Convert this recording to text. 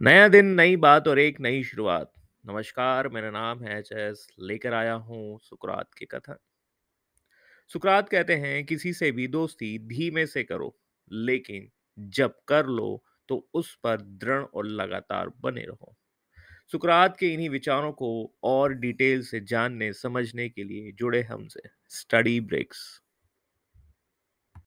नया दिन नई बात और एक नई शुरुआत नमस्कार मेरा नाम है चैस लेकर आया हूँ सुकरात की कथन सुकरात कहते हैं किसी से भी दोस्ती धीमे से करो लेकिन जब कर लो तो उस पर दृढ़ और लगातार बने रहो सुकरात के इन्हीं विचारों को और डिटेल से जानने समझने के लिए जुड़े हमसे स्टडी ब्रेक्स